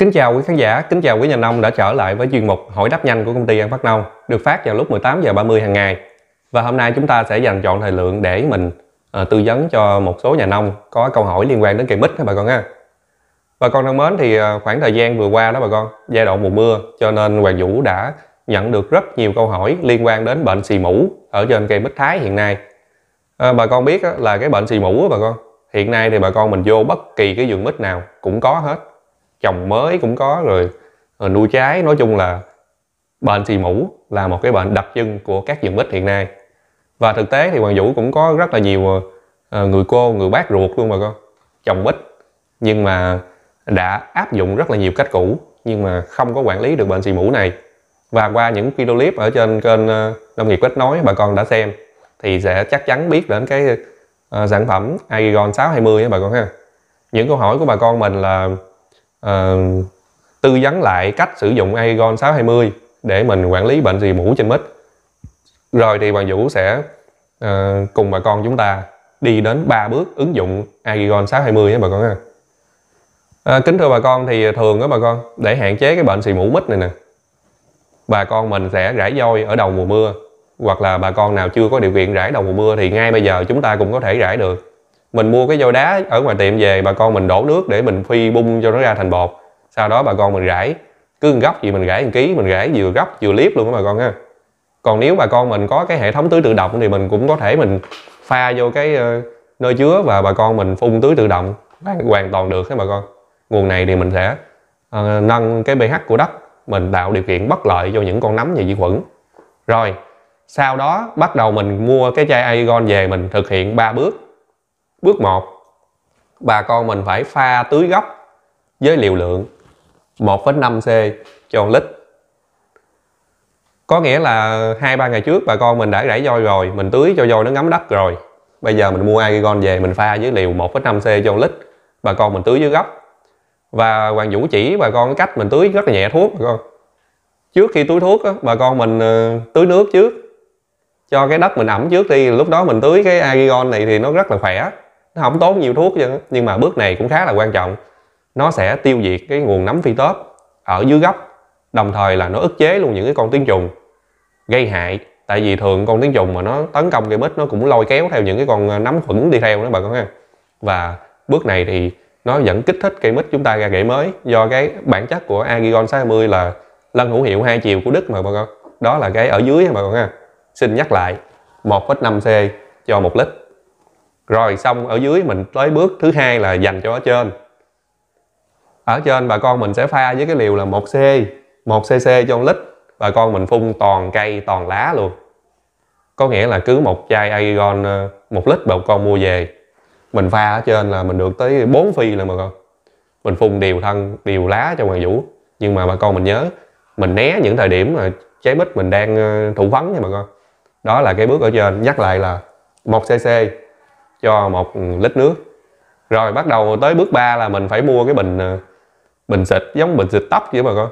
Kính chào quý khán giả, kính chào quý nhà nông đã trở lại với chuyên mục hỏi đáp nhanh của công ty An Phát Nông được phát vào lúc 18 giờ 30 hàng ngày. Và hôm nay chúng ta sẽ dành chọn thời lượng để mình à, tư vấn cho một số nhà nông có câu hỏi liên quan đến cây mít các bà con ha. Bà con thân mến thì ờ, khoảng thời gian vừa qua đó bà con, giai đoạn mùa mưa cho nên Hoàng Vũ đã nhận được rất nhiều câu hỏi liên quan đến bệnh xì mũ ở trên cây mít Thái hiện nay. À, bà con biết là cái bệnh xì mũ đó, bà con, hiện nay thì bà con mình vô bất kỳ cái vườn mít nào cũng có hết chồng mới cũng có rồi, ờ, nuôi trái nói chung là bệnh xì mũ là một cái bệnh đặc trưng của các diện bích hiện nay và thực tế thì hoàng vũ cũng có rất là nhiều ờ, người cô người bác ruột luôn mà con chồng bích nhưng mà đã áp dụng rất là nhiều cách cũ nhưng mà không có quản lý được bệnh xì mũ này và qua những video clip ở trên kênh ờ, nông nghiệp kết nối bà con đã xem thì sẽ chắc chắn biết đến cái uh, sản phẩm Aegon 620 á bà con ha những câu hỏi của bà con mình là uh, tư vấn lại cách sử dụng Aegon 620 để mình quản lý bệnh gì mũ trên mít rồi thì bạn Vũ sẽ uh, cùng bà con chúng ta đi đến ba bước ứng dụng Aegon 620 nhé bà con ha à, kính thưa bà con thì thường đó bà con để hạn chế cái bệnh xì mũ mít này nè bà con mình sẽ rải dôi ở đầu mùa mưa hoặc là bà con nào chưa có điều kiện rải đầu mùa mưa thì ngay bây giờ chúng ta cũng có thể rải được mình mua cái vô đá ở ngoài tiệm về bà con mình đổ nước để mình phi bung cho nó ra thành bột sau đó bà con mình rải cứ gấp gì mình rải một ký mình rải vừa gấp vừa liếp luôn các bà con ha còn nếu bà con mình có cái hệ thống tưới tự động thì mình cũng có thể mình pha vô cái ờ, nơi chứa và bà con mình phun tưới tự động hoàn toàn được các bà con nguồn này thì mình sẽ uh, ờ, nâng cái pH của đất mình tạo điều kiện bất lợi cho những con nấm và vi khuẩn rồi sau đó bắt đầu mình mua cái chai aegon về mình thực hiện ba bước Bước 1 Bà con mình phải pha tưới gốc với liều lượng 1,5C cho 1 lít Có nghĩa là 2-3 ngày trước bà con mình đã rải voi rồi Mình tưới cho voi nó ngấm đất rồi Bây giờ mình mua Agigon về mình pha với liều 1,5C cho 1 lít Bà con mình tưới dưới gốc Và Hoàng Vũ chỉ bà con cách mình tưới rất là nhẹ thuốc bà con Trước khi tưới thuốc bà con mình ờ, tưới nước trước cho cái đất mình ẩm trước đi lúc đó mình tưới cái agigon này thì nó rất là khỏe không tốn nhiều thuốc nhưng mà bước này cũng khá là quan trọng nó sẽ tiêu diệt cái nguồn nấm phi tớp ở dưới gốc đồng thời là nó ức chế luôn những cái con tiếng trùng gây hại tại vì thường con tiếng trùng mà nó tấn công cây mít nó cũng lôi kéo theo những cái con ờ, nấm khuẩn đi theo nữa bà con ha và bước này thì nó vẫn kích thích cây mít chúng ta ra rễ mới do cái bản chất của Agigon 60 là lân hữu hiệu hai chiều của Đức mà bà con đó là cái ở dưới bà con ha xin nhắc lại 1,5 C cho một lít rồi xong ở dưới mình tới bước thứ hai là dành cho ở trên ở trên bà con mình sẽ pha với cái liều là 1 c 1 cc trong lít bà con mình phun toàn cây toàn lá luôn có nghĩa là cứ một chai Aegon ờ, một lít bà con mua về mình pha ở trên là mình được tới 4 phi là bà con mình phun đều thân đều lá cho hoàng vũ nhưng mà bà con mình nhớ mình né những thời điểm mà trái mít mình đang ờ, thụ phấn nha bà con đó là cái bước ở trên nhắc lại là 1 cc cho một lít nước rồi bắt đầu tới bước 3 là mình phải mua cái bình ờ, bình xịt giống bình xịt tóc vậy bà con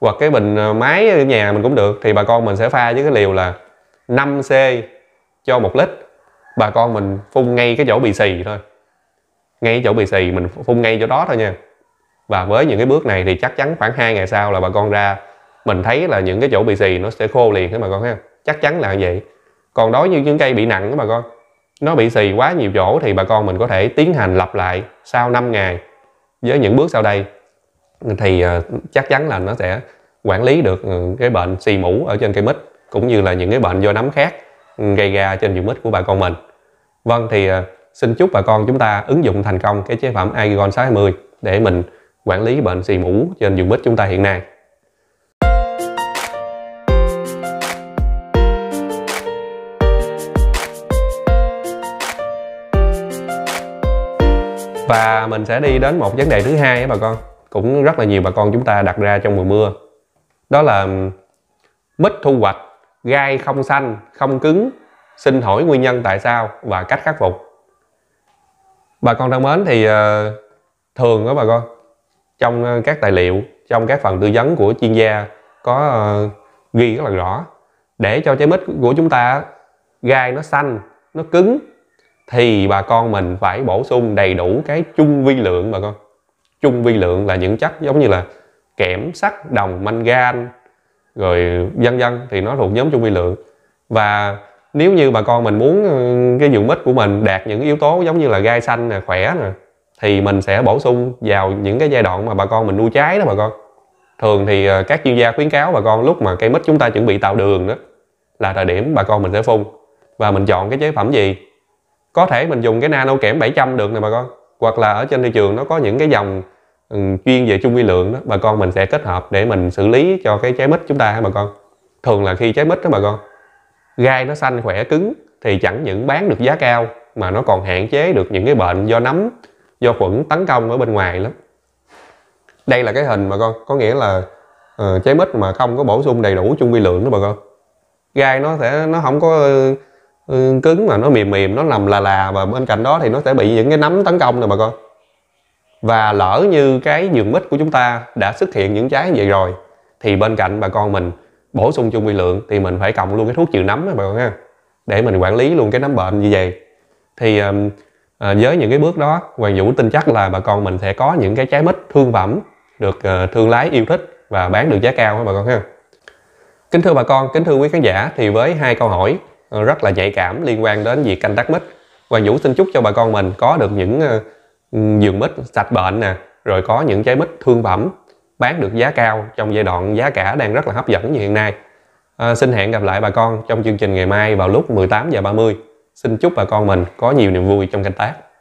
hoặc cái bình ờ, máy ở nhà mình cũng được thì bà con mình sẽ pha với cái liều là 5C cho một lít bà con mình phun ngay cái chỗ bị xì thôi ngay chỗ bị xì mình phun ngay chỗ đó thôi nha và với những cái bước này thì chắc chắn khoảng hai ngày sau là bà con ra mình thấy là những cái chỗ bị xì nó sẽ khô liền các bà con ha chắc chắn là vậy còn đối với những cây bị nặng các bà con nó bị xì quá nhiều chỗ thì bà con mình có thể tiến hành lặp lại sau 5 ngày với những bước sau đây thì ờ, chắc chắn là nó sẽ quản lý được ừ, cái bệnh xì mũ ở trên cây mít cũng như là những cái bệnh do nấm khác gây ra trên vườn mít của bà con mình. Vâng thì ờ, xin chúc bà con chúng ta ứng dụng thành công cái chế phẩm Agigon 60 để mình quản lý bệnh xì mũ trên vườn mít chúng ta hiện nay. và mình sẽ đi đến một vấn đề thứ hai á bà con cũng rất là nhiều bà con chúng ta đặt ra trong mùa mưa đó là mít thu hoạch gai không xanh không cứng xin hỏi nguyên nhân tại sao và cách khắc phục bà con thân mến thì ờ, thường đó bà con trong các tài liệu trong các phần tư vấn của chuyên gia có ờ, ghi rất là rõ để cho trái mít của chúng ta gai nó xanh nó cứng thì bà con mình phải bổ sung đầy đủ cái chung vi lượng bà con chung vi lượng là những chất giống như là kẽm sắt đồng mangan rồi vân vân thì nó thuộc nhóm chung vi lượng và nếu như bà con mình muốn ừ, cái dụng mít của mình đạt những yếu tố giống như là gai xanh nè khỏe nè thì mình sẽ bổ sung vào những cái giai đoạn mà bà con mình nuôi trái đó bà con thường thì ờ, các chuyên gia khuyến cáo bà con lúc mà cây mít chúng ta chuẩn bị tạo đường đó là thời điểm bà con mình sẽ phun và mình chọn cái chế phẩm gì có thể mình dùng cái nano kẽm 700 được nè bà con hoặc là ở trên thị trường nó có những cái dòng ừ, chuyên về trung vi lượng đó bà con mình sẽ kết hợp để mình xử lý cho cái trái mít chúng ta ha bà con thường là khi trái mít đó bà con gai nó xanh khỏe cứng thì chẳng những bán được giá cao mà nó còn hạn chế được những cái bệnh do nấm do khuẩn tấn công ở bên ngoài lắm đây là cái hình bà con có nghĩa là uh, trái mít mà không có bổ sung đầy đủ chung vi lượng đó bà con gai nó sẽ nó không có Ừ, cứng mà nó mềm mềm nó nằm là là và bên cạnh đó thì nó sẽ bị những cái nấm tấn công nè bà con và lỡ như cái giường mít của chúng ta đã xuất hiện những trái như vậy rồi thì bên cạnh bà con mình bổ sung chung vi lượng thì mình phải cộng luôn cái thuốc trừ nấm bà con ha để mình quản lý luôn cái nấm bệnh như vậy thì ờ, với những cái bước đó Hoàng Vũ tin chắc là bà con mình sẽ có những cái trái mít thương phẩm được ờ, thương lái yêu thích và bán được giá cao bà con ha kính thưa bà con kính thưa quý khán giả thì với hai câu hỏi Ờ, rất là nhạy cảm liên quan đến việc canh tác mít Hoàng Vũ xin chúc cho bà con mình có được những vườn ờ, mít sạch bệnh nè rồi có những trái mít thương phẩm bán được giá cao trong giai đoạn giá cả đang rất là hấp dẫn như hiện nay à, xin hẹn gặp lại bà con trong chương trình ngày mai vào lúc 18 giờ 30 xin chúc bà con mình có nhiều niềm vui trong canh tác